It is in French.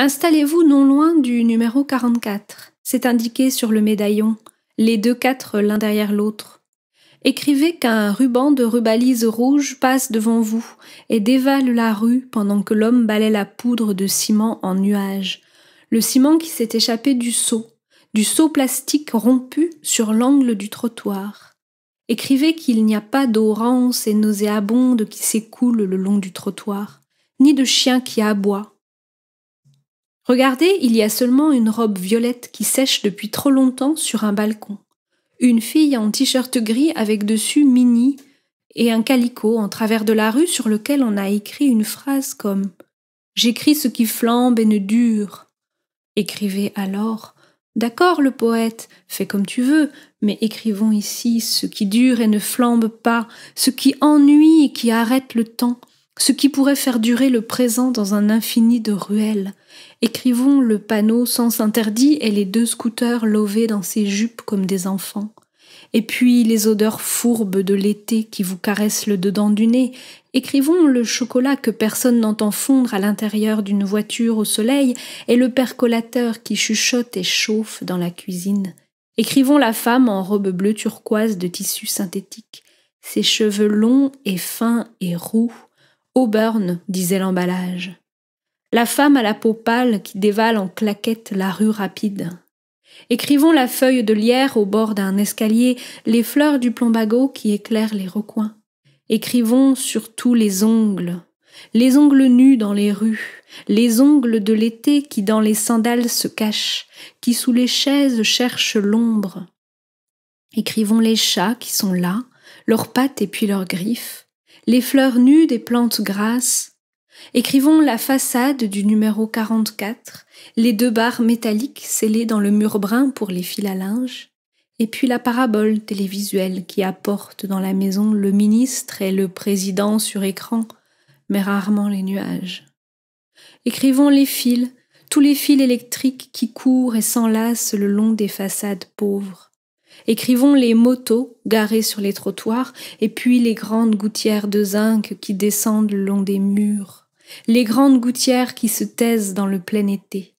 Installez-vous non loin du numéro 44. C'est indiqué sur le médaillon, les deux quatre l'un derrière l'autre. Écrivez qu'un ruban de rubalise rouge passe devant vous et dévale la rue pendant que l'homme balaie la poudre de ciment en nuages. Le ciment qui s'est échappé du seau, du seau plastique rompu sur l'angle du trottoir. Écrivez qu'il n'y a pas d'eau rance et nauséabonde qui s'écoule le long du trottoir, ni de chien qui aboie Regardez, il y a seulement une robe violette qui sèche depuis trop longtemps sur un balcon. Une fille en t-shirt gris avec dessus mini et un calicot en travers de la rue sur lequel on a écrit une phrase comme J'écris ce qui flambe et ne dure. Écrivez alors D'accord, le poète, fais comme tu veux, mais écrivons ici ce qui dure et ne flambe pas, ce qui ennuie et qui arrête le temps, ce qui pourrait faire durer le présent dans un infini de ruelles. Écrivons le panneau sans interdit et les deux scooters lovés dans ses jupes comme des enfants. Et puis les odeurs fourbes de l'été qui vous caressent le dedans du nez. Écrivons le chocolat que personne n'entend fondre à l'intérieur d'une voiture au soleil et le percolateur qui chuchote et chauffe dans la cuisine. Écrivons la femme en robe bleue turquoise de tissu synthétique, ses cheveux longs et fins et roux Auburn, disait l'emballage. La femme à la peau pâle qui dévale en claquette la rue rapide. Écrivons la feuille de lierre au bord d'un escalier, les fleurs du plombago qui éclairent les recoins. Écrivons surtout les ongles, les ongles nus dans les rues, les ongles de l'été qui dans les sandales se cachent, qui sous les chaises cherchent l'ombre. Écrivons les chats qui sont là, leurs pattes et puis leurs griffes, les fleurs nues des plantes grasses. Écrivons la façade du numéro 44, les deux barres métalliques scellées dans le mur brun pour les fils à linge, et puis la parabole télévisuelle qui apporte dans la maison le ministre et le président sur écran, mais rarement les nuages. Écrivons les fils, tous les fils électriques qui courent et s'enlacent le long des façades pauvres, Écrivons les motos garées sur les trottoirs, et puis les grandes gouttières de zinc qui descendent le long des murs, les grandes gouttières qui se taisent dans le plein été,